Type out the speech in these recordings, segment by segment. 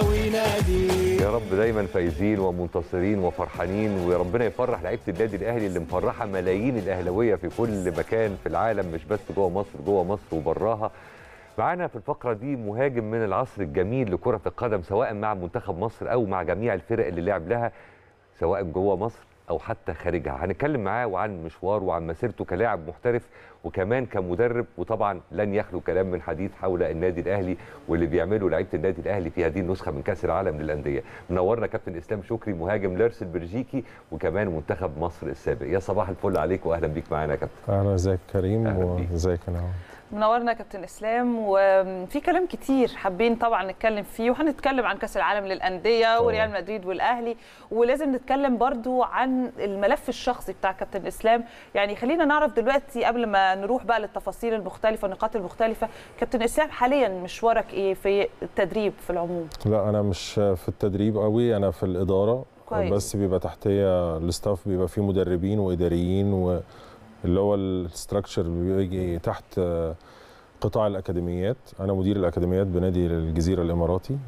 وينادي يا رب دايما فايزين ومنتصرين وفرحانين وربنا يفرح لعيبه النادي الاهلي اللي مفرحه ملايين الاهلاويه في كل مكان في العالم مش بس جوه مصر جوه مصر وبراها معانا في الفقرة دي مهاجم من العصر الجميل لكرة القدم سواء مع منتخب مصر أو مع جميع الفرق اللي لعب لها سواء جوه مصر او حتى خارجها هنتكلم معاه وعن مشواره وعن مسيرته كلاعب محترف وكمان كمدرب وطبعا لن يخلو كلام من حديث حول النادي الاهلي واللي بيعمله لعيبه النادي الاهلي في هذه النسخه من كاس العالم للانديه منورنا كابتن اسلام شكري مهاجم لارس البلجيكي وكمان منتخب مصر السابق يا صباح الفل عليك واهلا بيك معانا يا كابتن اهلا ازيك كريم وازيك نعم منورنا كابتن اسلام وفي كلام كتير حابين طبعا نتكلم فيه وهنتكلم عن كاس العالم للانديه وريال مدريد والاهلي ولازم نتكلم برضو عن الملف الشخصي بتاع كابتن اسلام يعني خلينا نعرف دلوقتي قبل ما نروح بقى للتفاصيل المختلفه النقاط المختلفه كابتن اسلام حاليا مشوارك ايه في التدريب في العموم لا انا مش في التدريب قوي انا في الاداره كويس. بس بيبقى تحتيه الاستاف بيبقى فيه مدربين واداريين و اللي هو الاستراكشر بيجي تحت آه، قطاع الاكاديميات انا مدير الاكاديميات بنادي الجزيره الاماراتي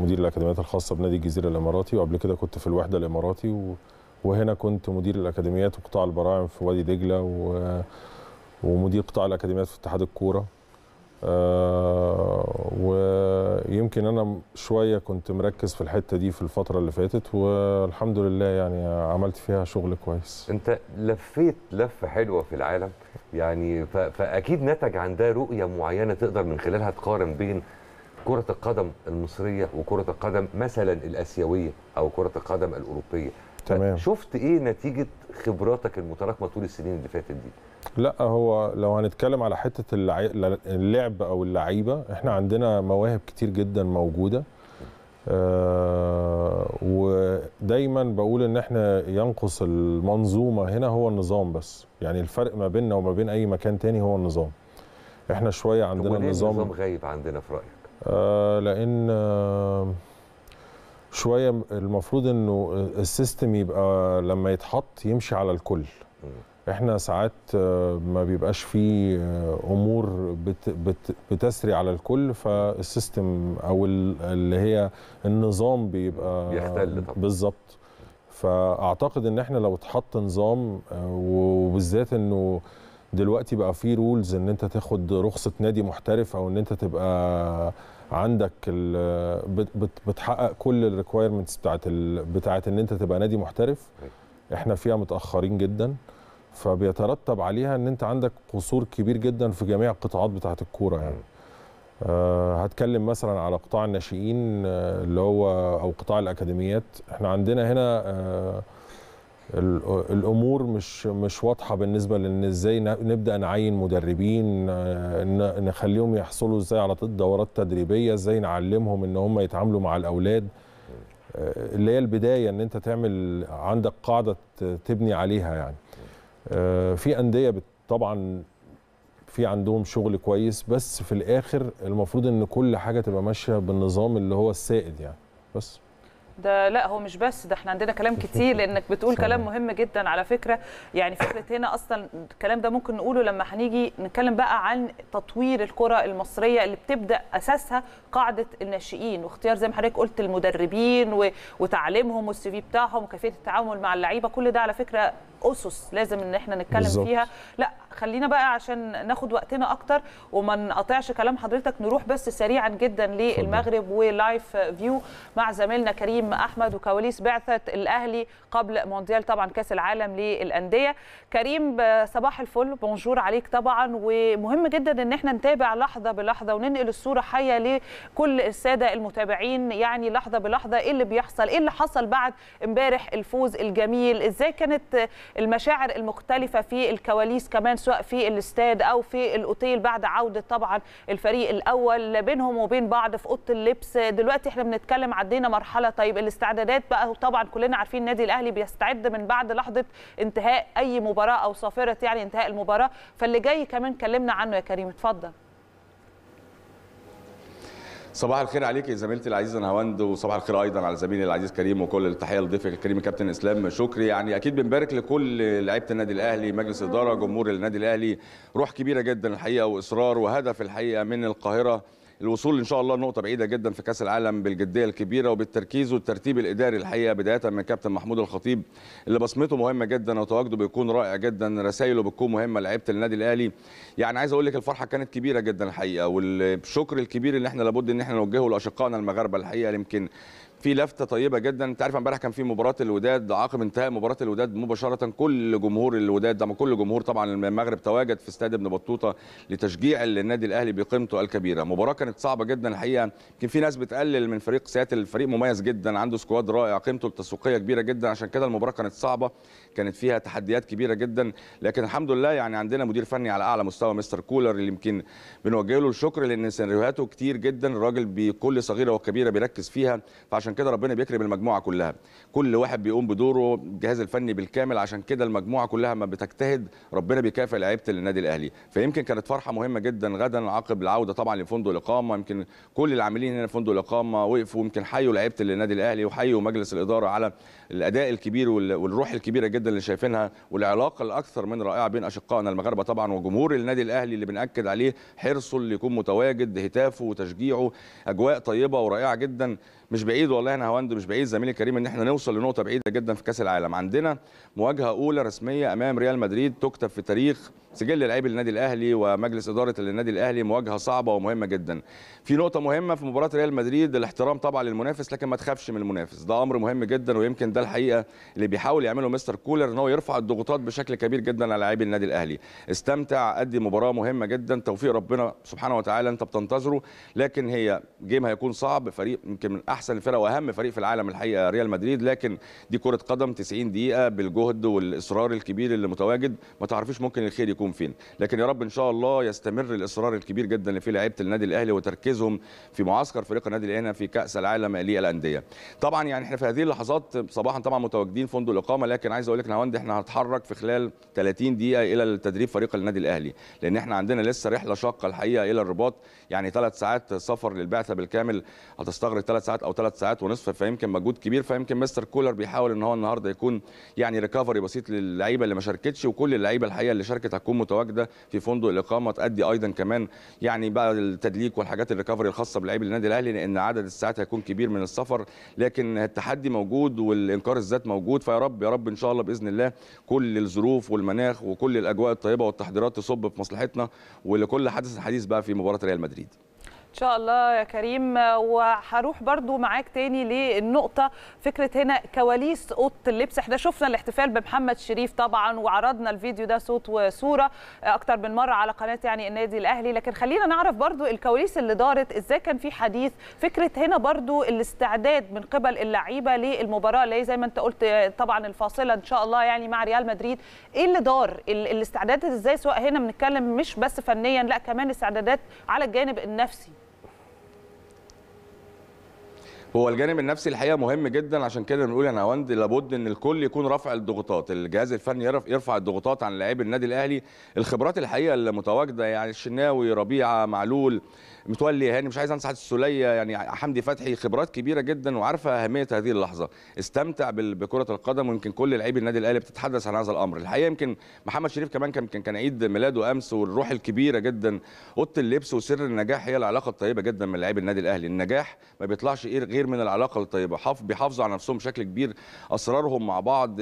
مدير الاكاديميات الخاصه بنادي الجزيره الاماراتي وقبل كده كنت في الوحده الاماراتي وهنا كنت مدير الاكاديميات وقطاع البراعم في وادي دجله ومدير قطاع الاكاديميات في اتحاد الكوره آه، ويمكن انا شويه كنت مركز في الحته دي في الفتره اللي فاتت والحمد لله يعني عملت فيها شغل كويس انت لفيت لفه حلوه في العالم يعني فاكيد نتج عن ده رؤيه معينه تقدر من خلالها تقارن بين كرة القدم المصرية وكرة القدم مثلا الآسيوية أو كرة القدم الأوروبية تمام شفت إيه نتيجة خبراتك المتراكمة طول السنين اللي فاتت دي؟ لا هو لو هنتكلم على حته اللعب او اللعيبه احنا عندنا مواهب كتير جدا موجوده آه ودايما بقول ان احنا ينقص المنظومه هنا هو النظام بس يعني الفرق ما بيننا وما بين اي مكان تاني هو النظام احنا شويه عندنا النظام النظام غايب عندنا في رايك آه لان آه شويه المفروض انه السيستم يبقى لما يتحط يمشي على الكل احنا ساعات آه، ما بيبقاش فيه آه، امور بت بت بتسري على الكل فالسيستم او اللي هي النظام بيبقى بيختل بالظبط فاعتقد ان احنا لو اتحط نظام آه، وبالذات انه دلوقتي بقى في رولز ان انت تاخد رخصه نادي محترف او ان انت تبقى عندك بتحقق كل الريكويرمنتس بتاعت بتاعت ان انت تبقى نادي محترف أيوة. احنا فيها متاخرين جدا فبيترتب عليها ان انت عندك قصور كبير جدا في جميع القطاعات بتاعت الكوره يعني أه هتكلم مثلا على قطاع الناشئين آه، اللي هو او قطاع الاكاديميات احنا عندنا هنا أه الامور مش مش واضحه بالنسبه لان ازاي نبدا نعين مدربين آه، نخليهم يحصلوا ازاي على دورات تدريبيه ازاي نعلمهم ان هم يتعاملوا مع الاولاد آه، اللي هي البدايه ان انت تعمل عندك قاعده تبني عليها يعني آه، في انديه طبعا في عندهم شغل كويس بس في الاخر المفروض ان كل حاجه تبقى ماشيه بالنظام اللي هو السائد يعني بس ده لا هو مش بس ده احنا عندنا كلام كتير لانك بتقول كلام مهم جدا على فكره يعني فكره هنا اصلا الكلام ده ممكن نقوله لما هنيجي نتكلم بقى عن تطوير الكره المصريه اللي بتبدا اساسها قاعده الناشئين واختيار زي ما حضرتك قلت المدربين وتعليمهم والسي في بتاعهم وكيفيه التعامل مع اللعيبه كل ده على فكره اسس لازم ان احنا نتكلم بالزبط. فيها لا خلينا بقى عشان ناخد وقتنا اكتر وما نقطعش كلام حضرتك نروح بس سريعا جدا للمغرب ولايف فيو مع زميلنا كريم احمد وكواليس بعثه الاهلي قبل مونديال طبعا كاس العالم للانديه كريم صباح الفل بونجور عليك طبعا ومهم جدا ان احنا نتابع لحظه بلحظه وننقل الصوره حيه لكل الساده المتابعين يعني لحظه بلحظه ايه اللي بيحصل ايه اللي حصل بعد امبارح الفوز الجميل ازاي كانت المشاعر المختلفه في الكواليس كمان سواء في الاستاد او في الاوتيل بعد عوده طبعا الفريق الاول بينهم وبين بعض في اوضه اللبس دلوقتي احنا بنتكلم عدينا مرحله طيب الاستعدادات بقى وطبعا كلنا عارفين النادي الاهلي بيستعد من بعد لحظه انتهاء اي مباراه او صافره يعني انتهاء المباراه فاللي جاي كمان كلمنا عنه يا كريم اتفضل صباح الخير عليك يا زميلتي العزيزه نهاوند وصباح الخير ايضا على زميلي العزيز كريم وكل التحيه لضيفك الكريم كابتن اسلام شكري يعني اكيد بنبارك لكل لعيبه النادي الاهلي مجلس اداره جمهور النادي الاهلي روح كبيره جدا الحقيقه واصرار وهدف الحقيقه من القاهره الوصول ان شاء الله نقطه بعيده جدا في كاس العالم بالجديه الكبيره وبالتركيز والترتيب الاداري الحقيقه بدايه من كابتن محمود الخطيب اللي بصمته مهمه جدا وتواجده بيكون رائع جدا رسائله بتكون مهمه لعيبه النادي الاهلي يعني عايز اقول لك الفرحه كانت كبيره جدا الحقيقه والشكر الكبير اللي احنا لابد ان احنا نوجهه لاشقائنا المغاربه الحقيقه يمكن في لفته طيبه جدا انت عارف امبارح كان في مباراه الوداد عقب انتهاء مباراه الوداد مباشره كل جمهور الوداد ده كل جمهور طبعا المغرب تواجد في استاد ابن بطوطه لتشجيع النادي الاهلي بقيمته الكبيره مباراه كانت صعبه جدا الحقيقه يمكن في ناس بتقلل من فريق سياتل الفريق مميز جدا عنده سكواد رائع قيمته التسويقيه كبيره جدا عشان كده المباراه كانت صعبه كانت فيها تحديات كبيره جدا لكن الحمد لله يعني عندنا مدير فني على اعلى مستوى مستر كولر اللي يمكن بنوجه له الشكر لان سيناريوهاته كتير جدا الراجل بكل صغيره وكبيره بيركز فيها فعشان عشان كده ربنا بيكرم المجموعه كلها كل واحد بيقوم بدوره الجهاز الفني بالكامل عشان كده المجموعه كلها ما بتجتهد ربنا بيكافئ لعيبه النادي الاهلي فيمكن كانت فرحه مهمه جدا غدا عقب العوده طبعا لفندق الاقامه يمكن كل العاملين هنا في فندق الاقامه وقفوا يمكن حيوا لعيبه النادي الاهلي وحيوا مجلس الاداره على الاداء الكبير والروح الكبيره جدا اللي شايفينها والعلاقه الاكثر من رائعه بين اشقائنا المغاربه طبعا وجمهور النادي الاهلي اللي بناكد عليه حرصه اللي يكون متواجد هتافه وتشجيعه اجواء طيبه ورائعه جدا مش بعيد والله والله انا هوند مش بعيد زميلي الكريم ان احنا نوصل لنقطه بعيده جدا في كاس العالم عندنا مواجهه اولى رسميه امام ريال مدريد تكتب في تاريخ سجل لعيبه النادي الاهلي ومجلس اداره النادي الاهلي مواجهه صعبه ومهمه جدا في نقطه مهمه في مباراه ريال مدريد الاحترام طبعا للمنافس لكن ما تخافش من المنافس ده امر مهم جدا ويمكن ده الحقيقه اللي بيحاول يعمله مستر كولر ان هو يرفع الضغوطات بشكل كبير جدا على لاعبي النادي الاهلي استمتع ادي مباراه مهمه جدا توفيق ربنا سبحانه وتعالى انت بتنتظره لكن هي جيم هيكون صعب فريق يمكن من احسن الفرق واهم فريق في العالم الحقيقه ريال مدريد لكن دي كره قدم 90 دقيقه بالجهد والاصرار الكبير اللي متواجد ما تعرفيش ممكن الخير يكون فين لكن يا رب ان شاء الله يستمر الاصرار الكبير جدا اللي فيه لعيبه النادي الاهلي وتركيزهم في معسكر فريق النادي الاهلي في كاس العالم للانديه طبعا يعني احنا في هذه اللحظات صباحا طبعا متواجدين فندق الاقامه لكن عايز اقول لك نهاوند احنا هنتحرك في خلال 30 دقيقه الى التدريب فريق النادي الاهلي لان احنا عندنا لسه رحله شاقه الحقيقه الى الرباط يعني ثلاث ساعات سفر للبعثه بالكامل هتستغرق ثلاث ساعات او ثلاث ساعات ونصف فيمكن مجهود كبير فيمكن مستر كولر بيحاول ان هو النهارده يكون يعني ريكفري بسيط للعيبه اللي ما شاركتش وكل اللعيبه الحقيقه اللي شاركت هتكون متواجده في فندق الاقامه تادي ايضا كمان يعني بقى التدليك والحاجات الريكفري الخاصه بلعيبه النادي الاهلي لان عدد الساعات هيكون كبير من السفر لكن التحدي موجود والانكار الذات موجود فيا رب يا رب ان شاء الله باذن الله كل الظروف والمناخ وكل الاجواء الطيبه والتحضيرات تصب في مصلحتنا ولكل حدث حديث بقى في مباراه ريال مدريد ان شاء الله يا كريم وهروح برضو معاك تاني للنقطه فكره هنا كواليس اوضه اللبس احنا شفنا الاحتفال بمحمد شريف طبعا وعرضنا الفيديو ده صوت وصوره اكتر من مره على قناه يعني النادي الاهلي لكن خلينا نعرف برضو الكواليس اللي دارت ازاي كان في حديث فكره هنا برضو الاستعداد من قبل اللعيبه للمباراه اللي زي ما انت قلت طبعا الفاصله ان شاء الله يعني مع ريال مدريد ايه اللي دار الاستعدادات ازاي سواء هنا بنتكلم مش بس فنيا لا كمان استعدادات على الجانب النفسي هو الجانب النفسي الحقيقه مهم جدا عشان كده بنقول يا نواند لابد ان الكل يكون رافع الضغوطات الجهاز الفني يرفع الضغوطات عن لاعبي النادي الاهلي الخبرات الحقيقه اللي متواجده يعني الشناوي ربيعه معلول متولي هاني مش عايز انسى حد السوليه يعني حمدي فتحي خبرات كبيره جدا وعارفه اهميه هذه اللحظه استمتع بكره القدم ويمكن كل لعيبه النادي الاهلي بتتحدث عن هذا الامر الحقيقه يمكن محمد شريف كمان كان كان عيد ميلاده امس والروح الكبيره جدا اوضه اللبس وسر النجاح هي العلاقه الطيبه جدا من لعيبة النادي الاهلي النجاح ما بيطلعش غير من العلاقه الطيبه حف بيحافظوا على نفسهم بشكل كبير اسرارهم مع بعض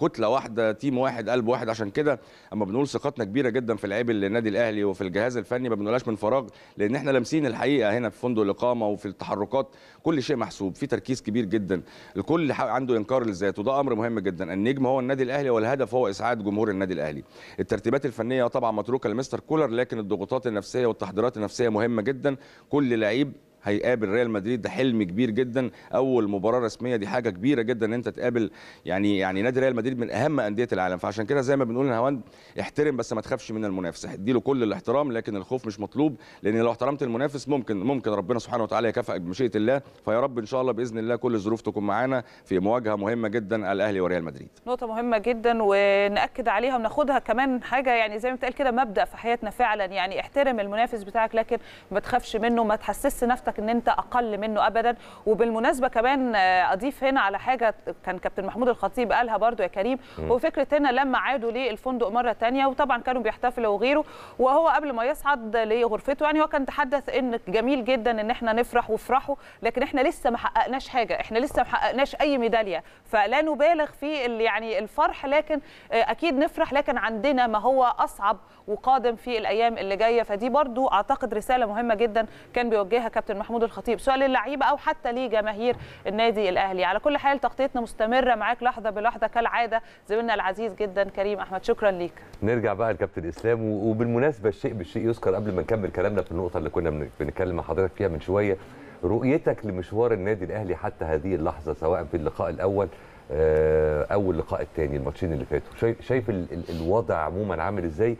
كتله واحده تيم واحد قلب واحد عشان كده اما بنقول ثقتنا كبيره جدا في لعيبه النادي الاهلي وفي الجهاز الفني ما بنقولهاش من فراغ لان احنا لما متلامسين الحقيقه هنا في فندق الاقامه وفي التحركات كل شيء محسوب في تركيز كبير جدا الكل عنده انكار للذات وده امر مهم جدا النجم هو النادي الاهلي والهدف هو اسعاد جمهور النادي الاهلي الترتيبات الفنيه طبعا متروكه لمستر كولر لكن الضغوطات النفسيه والتحضيرات النفسيه مهمه جدا كل لعيب هيقابل ريال مدريد ده حلم كبير جدا اول مباراه رسميه دي حاجه كبيره جدا ان انت تقابل يعني يعني نادي ريال مدريد من اهم انديه العالم فعشان كده زي ما بنقول هواند احترم بس ما تخافش من المنافس له كل الاحترام لكن الخوف مش مطلوب لان لو احترمت المنافس ممكن ممكن ربنا سبحانه وتعالى يكافئك بمشيئه الله فيا رب ان شاء الله باذن الله كل الظروف تكون معانا في مواجهه مهمه جدا الاهلي وريال مدريد نقطه مهمه جدا وناكد عليها وناخدها كمان حاجه يعني زي ما بتقال كده مبدا في حياتنا فعلا يعني احترم المنافس بتاعك لكن ما تخافش منه ما تحسسش نفسك حضرتك ان انت اقل منه ابدا وبالمناسبه كمان آه، اضيف هنا على حاجه كان كابتن محمود الخطيب قالها برضو يا كريم هو فكره هنا لما عادوا للفندق مره ثانيه وطبعا كانوا بيحتفلوا وغيره وهو قبل ما يصعد لغرفته يعني هو كان تحدث ان جميل جدا ان احنا نفرح وافرحوا لكن احنا لسه ما حققناش حاجه احنا لسه ما حققناش اي ميداليه فلا نبالغ في يعني الفرح لكن آه، اكيد نفرح لكن عندنا ما هو اصعب وقادم في الايام اللي جايه فدي برضو اعتقد رساله مهمه جدا كان بيوجهها كابتن محمود الخطيب سواء للعيبه او حتى لجماهير النادي الاهلي على كل حال تغطيتنا مستمره معاك لحظه بلحظه كالعاده زميلنا العزيز جدا كريم احمد شكرا ليك نرجع بقى لكابتن اسلام وبالمناسبه الشيء بالشيء يذكر قبل ما نكمل كلامنا في النقطه اللي كنا بنتكلم مع حضرتك فيها من شويه رؤيتك لمشوار النادي الاهلي حتى هذه اللحظه سواء في اللقاء الاول آه، او اللقاء الثاني الماتشين اللي فاتوا شايف الوضع عموما عامل ازاي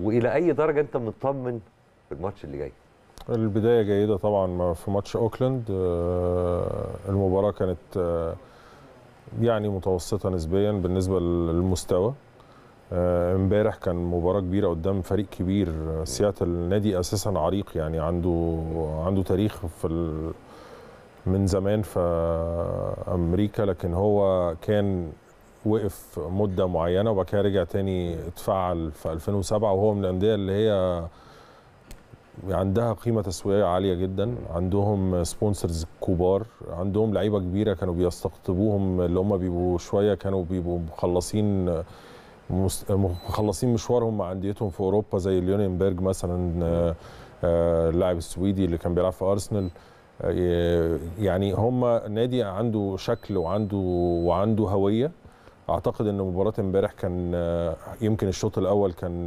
والى اي درجه انت مطمن في الماتش اللي جاي البدايه جيده طبعا في ماتش اوكلاند آه، المباراه كانت آه، يعني متوسطه نسبيا بالنسبه للمستوى آه، امبارح كان مباراه كبيره قدام فريق كبير سياتل نادي اساسا عريق يعني عنده عنده تاريخ في ال... من زمان في امريكا لكن هو كان وقف مده معينه وبعد كده رجع تاني اتفعل في 2007 وهو من الانديه اللي هي عندها قيمه تسويقيه عاليه جدا عندهم سبونسرز كبار عندهم لعيبه كبيره كانوا بيستقطبوهم اللي هم بيبقوا شويه كانوا بيبقوا مخلصين مخلصين مشوارهم مع انديتهم في اوروبا زي ليون مثلا آه، اللاعب السويدي اللي كان بيلعب في ارسنال آه، يعني هم نادي عنده شكل وعنده وعنده هويه اعتقد ان مباراه امبارح كان آه، يمكن الشوط الاول كان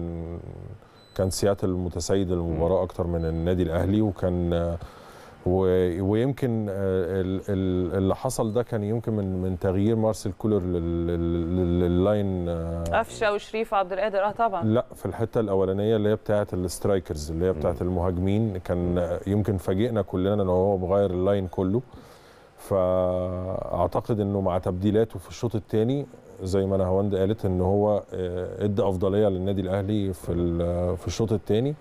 كان سياتل متسيد المباراه اكتر من النادي الاهلي وكان ويمكن آه، اللي حصل ده كان يمكن من من تغيير مارسيل كولر لللاين آه، قفشه وشريف عبد القادر اه طبعا لا في الحته الاولانيه اللي هي بتاعه السترايكرز اللي هي بتاعه المهاجمين كان يمكن فاجئنا كلنا ان هو مغير اللاين كله فاعتقد انه مع تبديلاته في الشوط الثاني زي ما نهاوند قالت ان هو آه، ادى افضليه للنادي الاهلي في في الشوط الثاني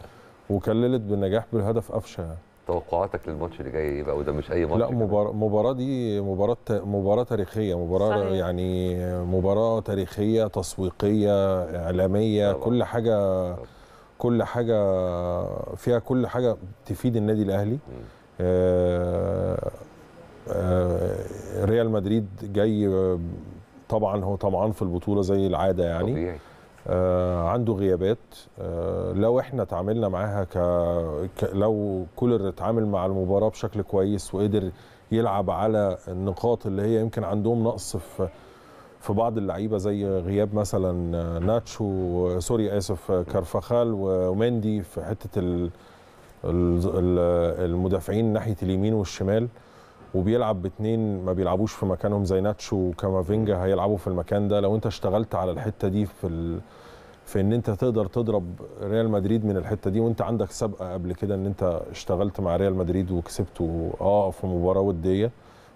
وكللت بالنجاح بالهدف قفشه يعني. توقعاتك للماتش اللي جاي بقى وده مش اي ماتش لا مباراة مباراه دي مباراه مباراه تاريخيه مباراه صحيح. يعني مباراه تاريخيه تسويقيه اعلاميه طبعا. كل حاجه طبعا. كل حاجه فيها كل حاجه تفيد النادي الاهلي آه آه ريال مدريد جاي طبعا هو طبعا في البطوله زي العاده يعني طبيعي. آه عنده غيابات آه لو احنا تعاملنا معاها ك... ك... لو كولر اتعامل مع المباراه بشكل كويس وقدر يلعب على النقاط اللي هي يمكن عندهم نقص في في بعض اللعيبه زي غياب مثلا آه، ناتشو آه، سوري اسف آه، كارفخال ومندي في حته المدافعين ناحيه اليمين والشمال وبيلعب باثنين ما بيلعبوش في مكانهم زي ناتشو وكافينجا هيلعبوا في المكان ده لو انت اشتغلت على الحته دي في ال... في ان انت تقدر تضرب ريال مدريد من الحته دي وانت عندك سابقه قبل كده ان انت اشتغلت مع ريال مدريد وكسبته اه في مباراه وديه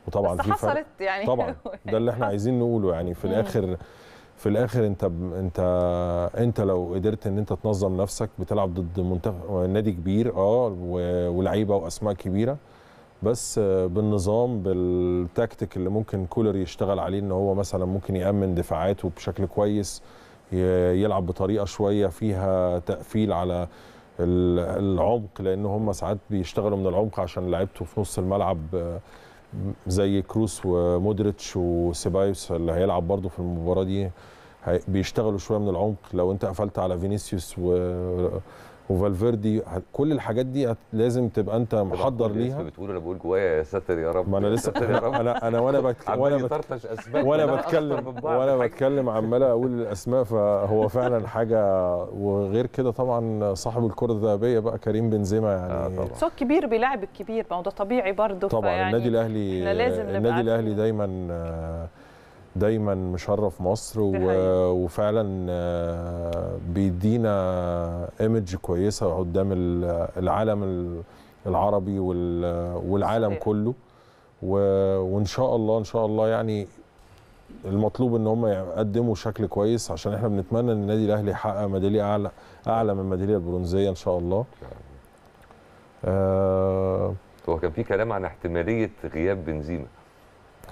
وطبعا بس في حصلت فرق يعني طبعا ده اللي احنا عايزين نقوله يعني في الاخر في الاخر انت انت انت لو قدرت ان انت تنظم نفسك بتلعب ضد منتخب نادي كبير اه ولعيبه واسماء كبيره بس آه، بالنظام بالتكتيك اللي ممكن كولر يشتغل عليه ان هو مثلا ممكن يامن دفاعاته بشكل كويس يلعب بطريقه شويه فيها تقفيل على العمق لان هم ساعات بيشتغلوا من العمق عشان لعيبته في نص الملعب آه، زي كروس ومودريتش وسيبايوس اللي هيلعب برضه في المباراه دي بيشتغلوا شويه من العمق لو انت قفلت على فينيسيوس و وفالفيردي كل الحاجات دي لازم تبقى انت محضر ليها انت بتقول انا بقول جوايا يا ساتر يا رب ما انا لسه يا رب انا انا وانا وانا وانا اسماء وانا بتكلم وانا بتكلم عمال اقول الاسماء فهو فعلا حاجه وغير كده طبعا صاحب الكره الذهبيه بقى كريم بنزيما آه، يعني آه صوت كبير بيلعب الكبير ما هو ده طبيعي برضه طبعا النادي الاهلي النادي الاهلي دايما آه دايما مشرف مصر وفعلا آه، بيدينا ايمج كويسه قدام العالم العربي والعالم كله وان شاء الله ان شاء الله يعني المطلوب ان هم يقدموا شكل كويس عشان احنا بنتمنى ان النادي الاهلي يحقق ميداليه اعلى اعلى من الميداليه البرونزيه ان شاء الله. آه, آه، هو كان في كلام عن احتماليه غياب بنزيما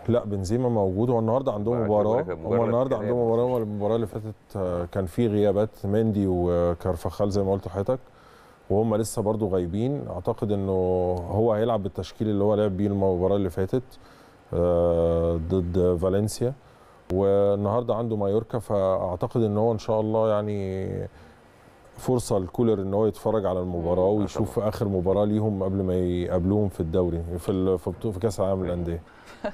لا بنزيما موجود هو النهارده عندهم مباراه هو النهارده عندهم مباراه والمباراه اللي فاتت آه، كان في غيابات مندي وكارفخال زي ما قلت لحضرتك وهم لسه برضو غايبين اعتقد انه هو هيلعب بالتشكيل اللي هو لعب بيه المباراه اللي فاتت آه، ضد فالنسيا والنهارده عنده مايوركا فاعتقد ان هو ان شاء الله يعني فرصه لكولر ان هو يتفرج على المباراه ويشوف طبعا. اخر مباراه ليهم قبل ما يقابلوهم في الدوري في في كاس العالم للانديه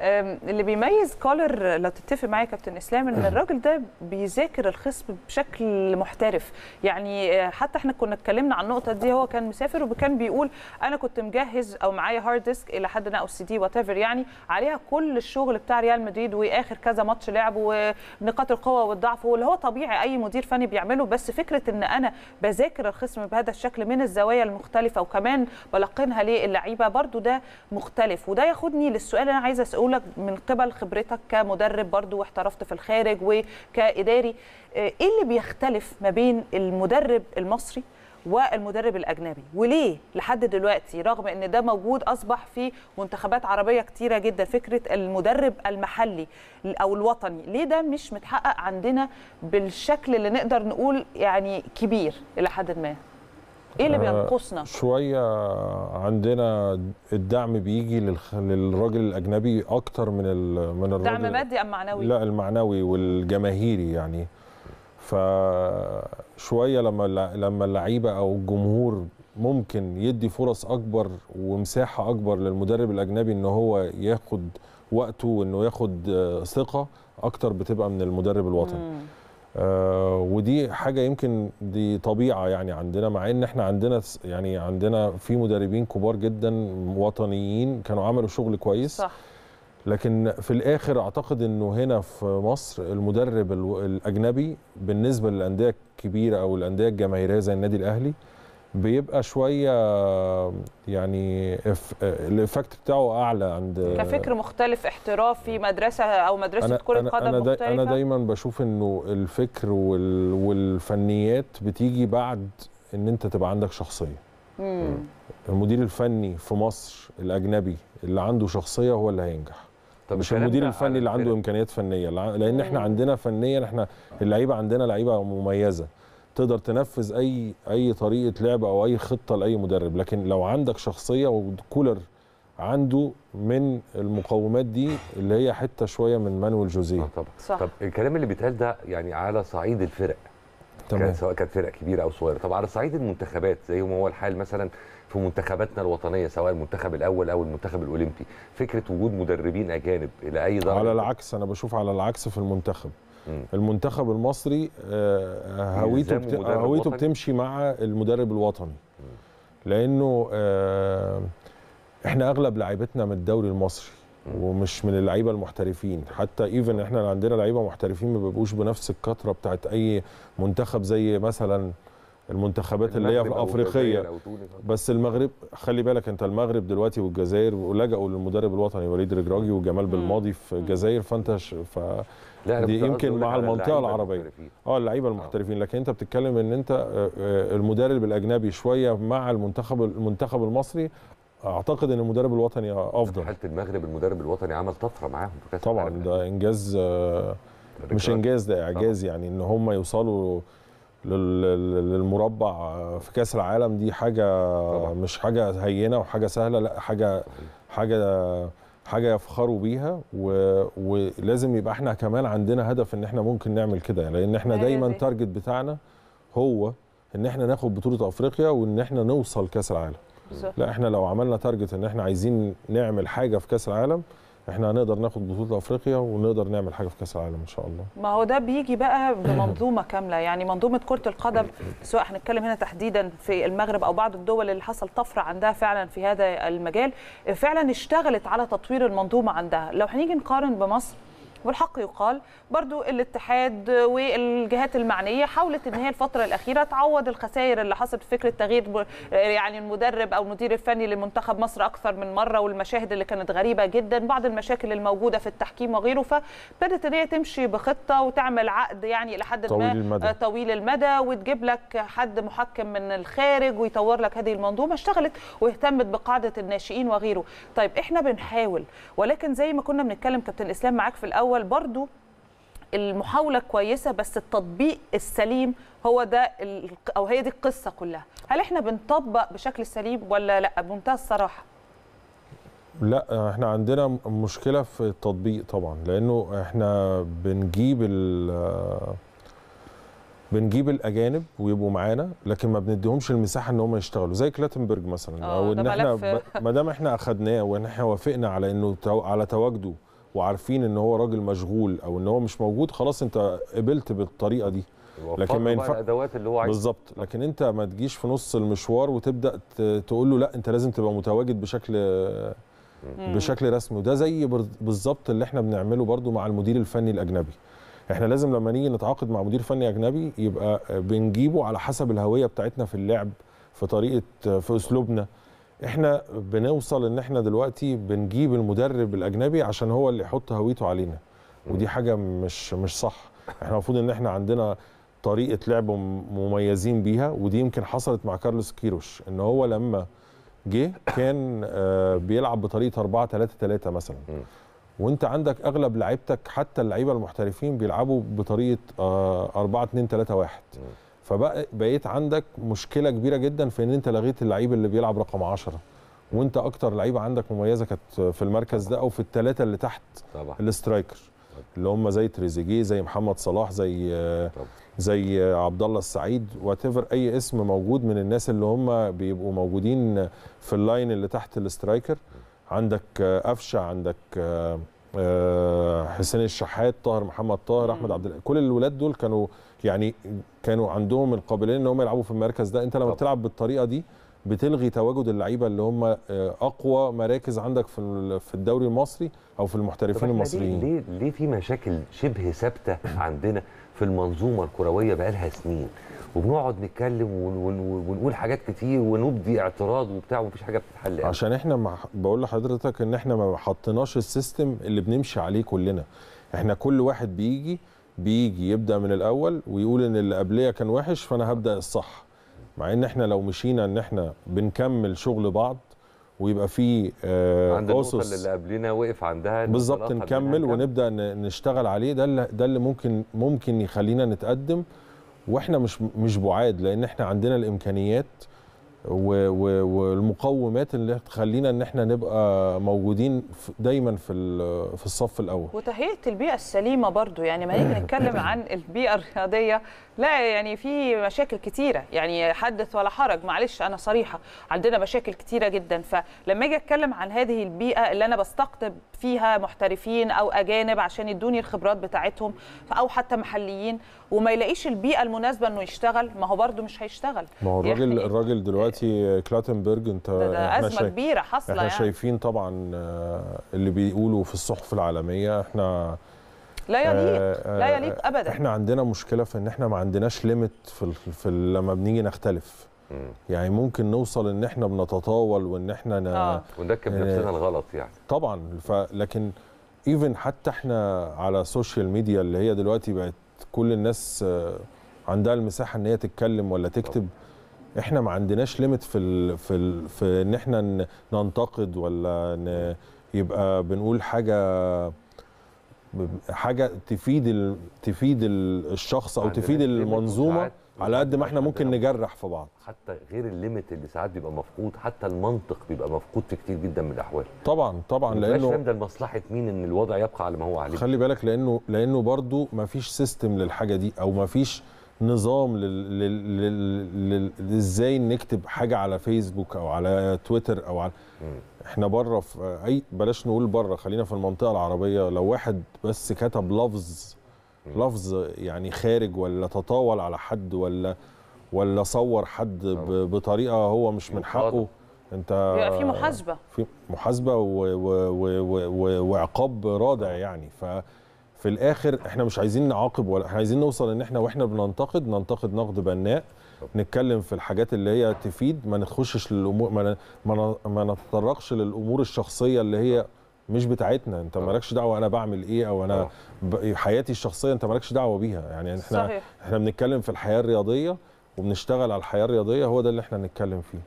اللي بيميز كولر لو تتفق معايا كابتن اسلام ان الراجل ده بيذاكر الخصم بشكل محترف يعني آه، حتى احنا كنا اتكلمنا عن النقطه دي هو كان مسافر وكان بيقول انا كنت مجهز او معايا هارد ديسك الى حد ما او سي دي وات يعني عليها كل الشغل بتاع ريال مدريد واخر كذا ماتش لعبه ونقاط القوه والضعف واللي هو طبيعي اي مدير فني بيعمله بس فكره ان انا بذاكر الخصم بهذا الشكل من الزوايا المختلفه وكمان بلقنها للعيبه برده ده مختلف وده ياخدني للسؤال اللي انا عايزه اسالك من قبل خبرتك كمدرب برده واحترفت في الخارج وكاداري آه، ايه اللي بيختلف ما بين المدرب المصري والمدرب الاجنبي وليه لحد دلوقتي رغم ان ده موجود اصبح في منتخبات عربيه كتيره جدا فكره المدرب المحلي او الوطني ليه ده مش متحقق عندنا بالشكل اللي نقدر نقول يعني كبير الى حد ما ايه اللي آه، بينقصنا شويه عندنا الدعم بيجي للراجل الاجنبي اكتر من من الراجل دعم مادي ام معنوي لا المعنوي والجماهيري يعني فشويه لما لما اللعيبه او الجمهور ممكن يدي فرص اكبر ومساحه اكبر للمدرب الاجنبي ان هو ياخد وقته وانه ياخد آه، ثقه اكتر بتبقى من المدرب الوطني آه ودي حاجه يمكن دي طبيعه يعني عندنا مع ان احنا عندنا يعني عندنا في مدربين كبار جدا وطنيين كانوا عملوا شغل كويس صح. لكن في الاخر اعتقد انه هنا في مصر المدرب الاجنبي بالنسبه للانديه الكبيره او الانديه الجماهيريه زي النادي الاهلي بيبقى شويه يعني الايفكت بتاعه اعلى عند كفكر مختلف احترافي مدرسه او مدرسه كره قدم أنا مختلفه انا دايما بشوف انه الفكر والفنيات بتيجي بعد ان انت تبقى عندك شخصيه مم. المدير الفني في مصر الاجنبي اللي عنده شخصيه هو اللي هينجح طب مش المدير الفني اللي عنده امكانيات فنيه لان احنا آه. عندنا فنيا احنا اللعيبه عندنا لعيبه مميزه تقدر تنفذ اي اي طريقه لعب او اي خطه لاي مدرب لكن لو عندك شخصيه وكولر عنده من المقومات دي اللي هي حته شويه من مانويل جوزيه آه طبعا صح. طب الكلام اللي بيتقال ده يعني على صعيد الفرق تمام كان سواء كانت فرق كبيره او صغيره طب على صعيد المنتخبات زي ما هو الحال مثلا في منتخباتنا الوطنيه سواء المنتخب الاول او المنتخب الاولمبي فكره وجود مدربين اجانب الى اي درجه على العكس انا بشوف على العكس في المنتخب المنتخب المصري آه، هويته بت... هويته بتمشي مع المدرب الوطني لانه آه، احنا اغلب لعيبتنا من الدوري المصري ومش من اللعيبه المحترفين حتى ايفن احنا عندنا لعيبه محترفين ما بيبقوش بنفس الكثره بتاعت اي منتخب زي مثلا المنتخبات اللي هي افريقيه بس المغرب خلي بالك انت المغرب دلوقتي والجزائر ولجأوا للمدرب الوطني وليد رجراجي وجمال بالماضي في الجزائر فانت ف دي يمكن مع المنطقه العربيه اه اللعيبه المحترفين لكن انت بتتكلم ان انت آه، آه، المدرب الاجنبي شويه مع المنتخب المنتخب المصري اعتقد ان المدرب الوطني افضل حاله المغرب المدرب الوطني عمل طفره معاهم طبعا ده انجاز آه، مش انجاز ده اعجاز يعني ان هم يوصلوا للمربع في كاس العالم دي حاجه طبعا. مش حاجه هينه وحاجه سهله لا حاجه حاجه حاجه يفخروا بيها و... ولازم يبقى احنا كمان عندنا هدف ان احنا ممكن نعمل كده يعني لان احنا أيوة دايما التارجت بتاعنا هو ان احنا ناخد بطوله افريقيا وان احنا نوصل كاس العالم لا احنا لو عملنا تارجت ان احنا عايزين نعمل حاجه في كاس العالم احنا هنقدر ناخد بطوله افريقيا ونقدر نعمل حاجه في كاس العالم ان شاء الله ما هو ده بيجي بقى بمنظومه كامله يعني منظومه كره القدم سواء هنتكلم هنا تحديدا في المغرب او بعض الدول اللي حصل طفره عندها فعلا في هذا المجال فعلا اشتغلت على تطوير المنظومه عندها لو هنيجي نقارن بمصر والحق يقال برضو الاتحاد والجهات المعنيه حاولت ان هي الفتره الاخيره تعوض الخسائر اللي حصلت في فكره تغيير يعني المدرب او المدير الفني لمنتخب مصر اكثر من مره والمشاهد اللي كانت غريبه جدا بعض المشاكل الموجوده في التحكيم وغيره فابتدت ان هي تمشي بخطه وتعمل عقد يعني لحد طويل ما المدى. آه، طويل المدى وتجيب لك حد محكم من الخارج ويطور لك هذه المنظومه اشتغلت واهتمت بقاعده الناشئين وغيره طيب احنا بنحاول ولكن زي ما كنا بنتكلم كابتن اسلام معاك في الاول الاول برضو المحاوله كويسه بس التطبيق السليم هو ده او هي دي القصه كلها هل احنا بنطبق بشكل سليم ولا لا بمنتهى الصراحه لا احنا عندنا مشكله في التطبيق طبعا لانه احنا بنجيب ال بنجيب الاجانب ويبقوا معانا لكن ما بنديهمش المساحه ان هم يشتغلوا زي كلاتنبرج مثلا آه، او ان احنا ما دام احنا اخذناه وان احنا وافقنا على انه على تواجده وعارفين ان هو راجل مشغول او ان هو مش موجود خلاص انت قبلت بالطريقه دي لكن ما ينفع الادوات اللي هو عايزها بالظبط لكن انت ما تجيش في نص المشوار وتبدا تقول له لا انت لازم تبقى متواجد بشكل بشكل رسمي وده زي بالظبط اللي احنا بنعمله برده مع المدير الفني الاجنبي احنا لازم لما نيجي نتعاقد مع مدير فني اجنبي يبقى بنجيبه على حسب الهويه بتاعتنا في اللعب في طريقه في اسلوبنا احنا بنوصل ان احنا دلوقتي بنجيب المدرب الاجنبي عشان هو اللي يحط هويته علينا ودي حاجه مش مش صح احنا المفروض ان احنا عندنا طريقه لعب مميزين بيها ودي يمكن حصلت مع كارلوس كيروش ان هو لما جه كان آه، بيلعب بطريقه 4 3 3 مثلا وانت عندك اغلب لعيبتك حتى اللعيبه المحترفين بيلعبوا بطريقه 4 2 3 1 فبقيت عندك مشكله كبيره جدا في ان انت لغيت اللعيب اللي بيلعب رقم 10 وانت اكتر لعيبه عندك مميزه كانت في المركز ده او في الثلاثه اللي تحت طبعا الاسترايكر اللي هم زي تريزيجيه زي محمد صلاح زي زي عبد الله السعيد وات اي اسم موجود من الناس اللي هم بيبقوا موجودين في اللاين اللي تحت الاسترايكر عندك قفشه عندك آه، آه، حسين الشحات طاهر محمد طاهر احمد عبد كل الولاد دول كانوا يعني كانوا عندهم القابليه ان هم يلعبوا في المركز ده انت لما طبعا. بتلعب بالطريقه دي بتلغي تواجد اللعيبه اللي هم آه، اقوى مراكز عندك في في الدوري المصري او في المحترفين المصريين ليه ليه في مشاكل شبه ثابته عندنا في المنظومه الكرويه بقالها سنين وبنقعد نتكلم ونقول حاجات كتير ونبدي اعتراض وبتاع ومفيش حاجه بتتحل يعني. عشان احنا ما بقول لحضرتك ان احنا ما حطيناش السيستم اللي بنمشي عليه كلنا احنا كل واحد بيجي بيجي يبدا من الاول ويقول ان اللي قبليه كان وحش فانا هبدا الصح مع ان احنا لو مشينا ان احنا بنكمل شغل بعض ويبقى في آه عند النقطه اللي قبلنا وقف عندها بالظبط نكمل ونبدا نشتغل عليه ده اللي ده اللي ممكن ممكن يخلينا نتقدم واحنا مش مش بعاد لان احنا عندنا الامكانيات والمقومات اللي تخلينا ان احنا نبقى موجودين دايما في في الصف الاول وتهيئه البيئه السليمه برضو يعني ما نيجي نتكلم عن البيئه الرياضيه لا يعني في مشاكل كتيره يعني حدث ولا حرج معلش انا صريحه عندنا مشاكل كتيره جدا فلما اجي اتكلم عن هذه البيئه اللي انا بستقطب فيها محترفين او اجانب عشان يدوني الخبرات بتاعتهم او حتى محليين وما يلاقيش البيئه المناسبه انه يشتغل ما هو برضو مش هيشتغل ما هو يعني الراجل إيه؟ الراجل دلوقتي دلوقتي كلاتنبرج انت ده ده ازمه شايف... كبيره حاصله احنا يعني. شايفين طبعا آه، اللي بيقولوا في الصحف العالميه احنا لا يليق آه، لا آه، يليق ابدا احنا عندنا مشكله في ان احنا ما عندناش ليميت في, في لما بنيجي نختلف يعني ممكن نوصل ان احنا بنتطاول وان احنا ن... آه. وندكب يعني نفسنا الغلط يعني طبعا ف... لكن ايفن حتى احنا على السوشيال ميديا اللي هي دلوقتي بقت كل الناس عندها المساحه ان هي تتكلم ولا تكتب طبعا. احنا ما عندناش ليميت في الـ في الـ في ان احنا ننتقد ولا ن... يبقى بنقول حاجه حاجه تفيد تفيد الشخص او تفيد المنظومه على قد ما احنا ممكن نجرح في بعض حتى غير الليميت اللي ساعات بيبقى مفقود حتى المنطق بيبقى مفقود في كتير جدا من الاحوال طبعا طبعا لانه فاهم ده لمصلحه مين ان الوضع يبقى على ما هو عليه خلي بالك لانه لانه برضو ما فيش سيستم للحاجه دي او ما فيش نظام لل... لل... لل... ازاي نكتب حاجه على فيسبوك او على تويتر او على احنا بره في اي بلاش نقول بره خلينا في المنطقه العربيه لو واحد بس كتب لفظ لفظ يعني خارج ولا تطاول على حد ولا ولا صور حد بطريقه هو مش من حقه انت بيبقى في محاسبه في محاسبه وعقاب رادع يعني ف في الاخر احنا مش عايزين نعاقب ولا احنا عايزين نوصل ان احنا واحنا بننتقد ننتقد نقد بناء نتكلم في الحاجات اللي هي تفيد ما نخشش للامور ما ما, نتطرقش للامور الشخصيه اللي هي مش بتاعتنا انت آه. مالكش دعوه انا بعمل ايه او انا آه. حياتي الشخصيه انت مالكش دعوه بيها يعني احنا صحيح. احنا بنتكلم في الحياه الرياضيه وبنشتغل على الحياه الرياضيه هو ده اللي احنا نتكلم فيه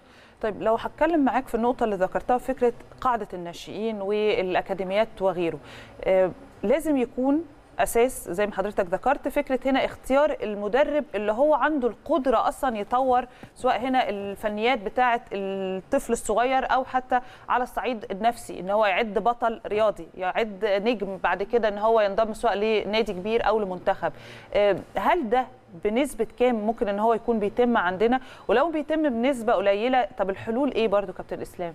طيب لو هتكلم معاك في النقطه اللي ذكرتها فكره قاعده الناشئين والاكاديميات وغيره آه، لازم يكون اساس زي ما حضرتك ذكرت فكره هنا اختيار المدرب اللي هو عنده القدره اصلا يطور سواء هنا الفنيات بتاعه الطفل الصغير او حتى على الصعيد النفسي ان هو يعد بطل رياضي يعد نجم بعد كده ان هو ينضم سواء لنادي كبير او لمنتخب آه، هل ده بنسبه كام ممكن ان هو يكون بيتم عندنا ولو بيتم بنسبه قليله طب الحلول ايه برضو كابتن اسلام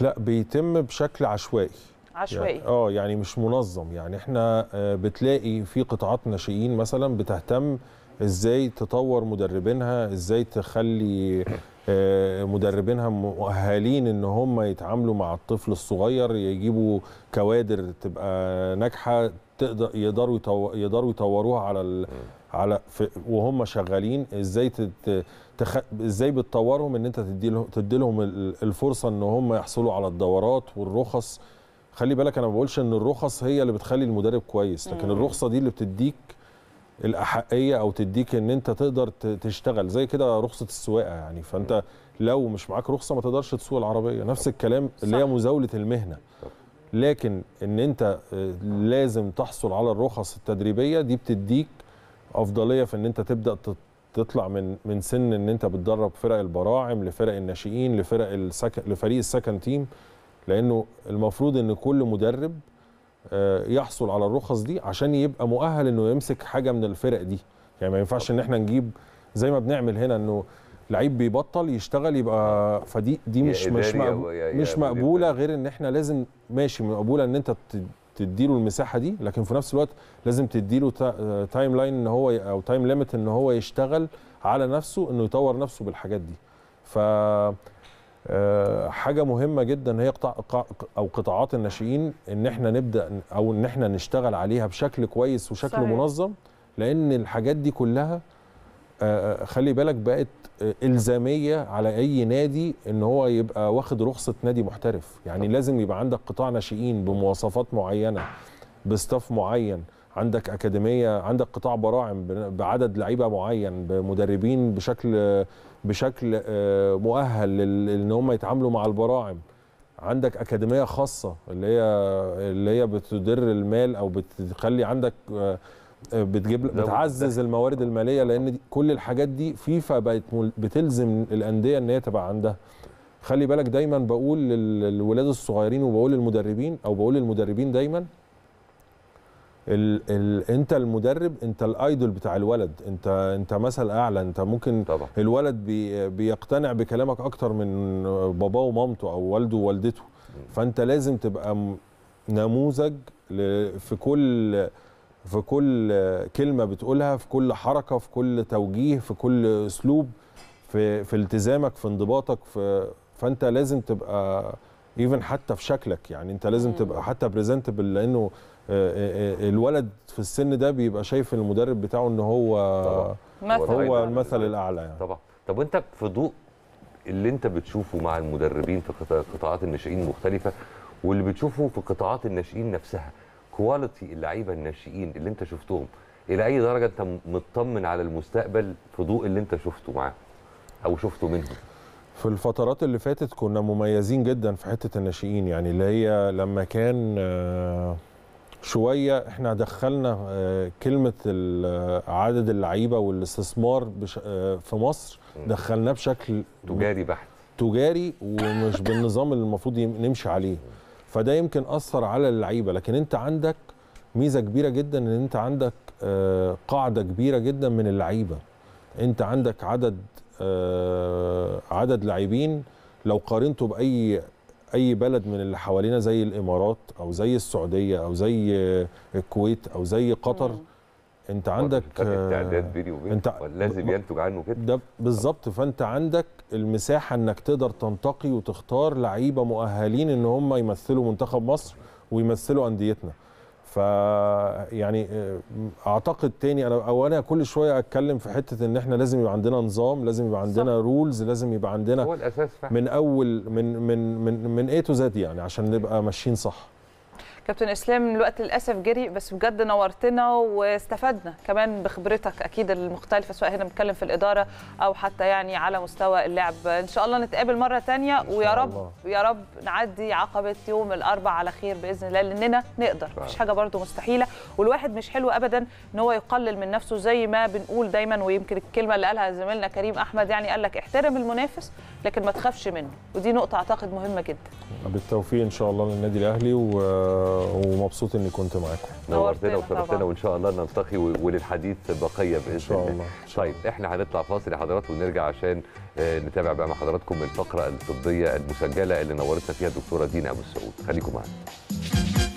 لا بيتم بشكل عشوائي عشوائي يعني اه يعني مش منظم يعني احنا آه، بتلاقي في قطاعات ناشئين مثلا بتهتم ازاي تطور مدربينها ازاي تخلي آه، مدربينها مؤهلين ان هم يتعاملوا مع الطفل الصغير يجيبوا كوادر تبقى ناجحه تقدر يقدروا يقدروا يطوروها على ال... على في... وهم شغالين ازاي تت... تخ... ازاي بتطورهم ان انت تدي لهم الفرصه ان هم يحصلوا على الدورات والرخص خلي بالك انا ما بقولش ان الرخص هي اللي بتخلي المدرب كويس لكن مم. الرخصه دي اللي بتديك الاحقيه او تديك ان انت تقدر تشتغل زي كده رخصه السواقه يعني فانت لو مش معاك رخصه ما تقدرش تسوق العربيه نفس الكلام اللي هي مزاوله المهنه لكن ان انت آه، لازم تحصل على الرخص التدريبيه دي بتديك افضليه في ان انت تبدا تطلع من من سن ان انت بتدرب فرق البراعم لفرق الناشئين لفرق السكن لفريق السكن تيم لانه المفروض ان كل مدرب آه، يحصل على الرخص دي عشان يبقى مؤهل انه يمسك حاجه من الفرق دي يعني ما ينفعش ان احنا نجيب زي ما بنعمل هنا انه لعيب بيبطل يشتغل يبقى فدي دي مش مش مش مقبوله غير ان احنا لازم ماشي مقبوله ان انت تديله المساحه دي لكن في نفس الوقت لازم تديله تايم لاين ان هو او تايم ليميت ان هو يشتغل على نفسه انه يطور نفسه بالحاجات دي ف آه، حاجه مهمه جدا هي قطاع او قطاعات الناشئين ان احنا نبدا او ان احنا نشتغل عليها بشكل كويس وشكل صحيح. منظم لان الحاجات دي كلها آه، آه، خلي بالك بقت الزاميه على اي نادي ان هو يبقى واخد رخصه نادي محترف يعني لازم يبقى عندك قطاع ناشئين بمواصفات معينه بستاف معين عندك اكاديميه عندك قطاع براعم بعدد لعيبه معين بمدربين بشكل بشكل آه، مؤهل ان هم يتعاملوا مع البراعم عندك اكاديميه خاصه اللي هي اللي هي بتدر المال او بتخلي عندك آه، آه، بتجيب بتعزز الموارد الماليه لان كل الحاجات دي فيفا بقت بتلزم الانديه ان هي تبقى عندها خلي بالك دايما بقول للولاد الصغيرين وبقول للمدربين او بقول للمدربين دايما ال ال انت المدرب انت الايدول بتاع الولد انت انت مثل اعلى انت ممكن طبعا. الولد بي بيقتنع بكلامك اكتر من باباه ومامته او والده ووالدته فانت لازم تبقى نموذج في كل في كل كلمه بتقولها في كل حركه في كل توجيه في كل اسلوب في في التزامك في انضباطك في فانت لازم تبقى ايفن حتى في شكلك يعني انت لازم تبقى حتى بريزنتبل لانه آه، آه، آه، الولد في السن ده بيبقى شايف المدرب بتاعه ان هو طبعا. هو المثل الاعلى يعني طبعا طب وانت في ضوء اللي انت بتشوفه مع المدربين في قطاعات الناشئين المختلفه واللي بتشوفه في قطاعات الناشئين نفسها كواليتي اللعيبه الناشئين اللي انت شفتهم الى اي درجه انت مطمن على المستقبل في ضوء اللي انت شفته معاهم او شفته منهم في الفترات اللي فاتت كنا مميزين جدا في حته الناشئين يعني اللي هي لما كان آه، شويه احنا دخلنا آه، كلمه عدد اللعيبه والاستثمار آه، في مصر دخلناه بشكل تجاري بحت تجاري ومش بالنظام اللي المفروض نمشي عليه فده يمكن اثر على اللعيبه لكن انت عندك ميزه كبيره جدا ان انت عندك قاعده كبيره جدا من اللعيبه انت عندك عدد آه، عدد لاعبين لو قارنته باي اي بلد من اللي حوالينا زي الامارات او زي السعوديه او زي الكويت او زي قطر مم. انت عندك التعداد آه، بيني وبينك انت لازم ينتج عنه كده ده بالظبط فانت عندك المساحه انك تقدر تنتقي وتختار لعيبه مؤهلين ان هم يمثلوا منتخب مصر ويمثلوا انديتنا ف يعني آه، اعتقد تاني انا او انا كل شويه اتكلم في حته ان احنا لازم يبقى عندنا نظام لازم يبقى عندنا صح. رولز لازم يبقى عندنا هو الاساس فعلا من اول من من من من ايه تو زد يعني عشان نبقى ماشيين صح كابتن اسلام الوقت للاسف جري بس بجد نورتنا واستفدنا كمان بخبرتك اكيد المختلفه سواء هنا بنتكلم في الاداره او حتى يعني على مستوى اللعب ان شاء الله نتقابل مره ثانيه ويا رب يا رب نعدي عقبه يوم الاربعاء على خير باذن الله لاننا نقدر مفيش حاجه برده مستحيله والواحد مش حلو ابدا ان هو يقلل من نفسه زي ما بنقول دايما ويمكن الكلمه اللي قالها زميلنا كريم احمد يعني قال لك احترم المنافس لكن ما تخافش منه ودي نقطه اعتقد مهمه جدا بالتوفيق ان شاء الله للنادي الاهلي و ومبسوط اني كنت معاكم نورتنا وشرفتنا وان شاء الله نلتقي وللحديث بقيه باذن الله ان شاء الله طيب احنا هنطلع فاصل يا حضرات ونرجع عشان آه، نتابع بقى مع حضراتكم الفقره الطبيه المسجله اللي نورتنا فيها الدكتوره دينا ابو السعود خليكم معانا